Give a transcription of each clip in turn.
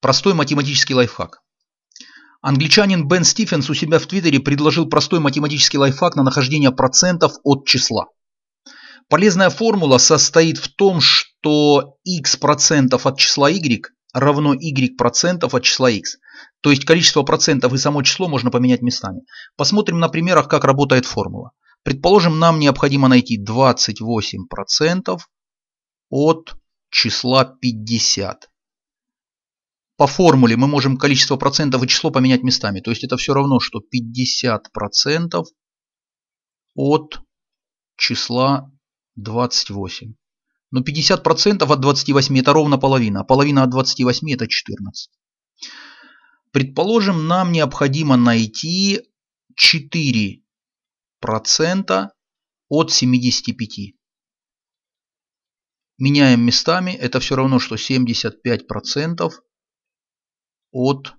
Простой математический лайфхак. Англичанин Бен Стивенс у себя в Твиттере предложил простой математический лайфхак на нахождение процентов от числа. Полезная формула состоит в том, что x процентов от числа y равно y процентов от числа x. То есть количество процентов и само число можно поменять местами. Посмотрим на примерах, как работает формула. Предположим, нам необходимо найти 28% от числа 50 по формуле мы можем количество процентов и число поменять местами. То есть это все равно, что 50% от числа 28. Но 50% от 28 это ровно половина, а половина от 28 это 14. Предположим, нам необходимо найти 4% от 75. Меняем местами, это все равно, что 75% от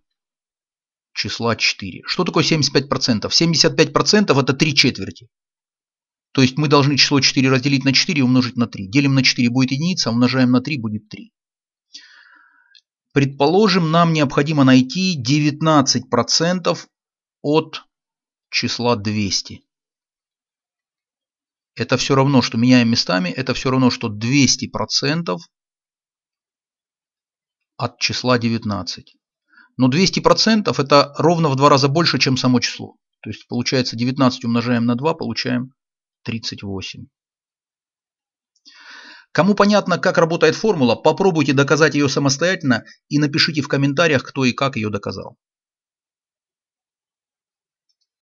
числа 4. Что такое 75%? 75% это 3 четверти. То есть мы должны число 4 разделить на 4 и умножить на 3. Делим на 4 будет единица, а умножаем на 3 будет 3. Предположим, нам необходимо найти 19% от числа 200. Это все равно, что меняем местами, это все равно, что 200% от числа 19. Но 200% это ровно в два раза больше, чем само число. То есть получается 19 умножаем на 2, получаем 38. Кому понятно, как работает формула, попробуйте доказать ее самостоятельно и напишите в комментариях, кто и как ее доказал.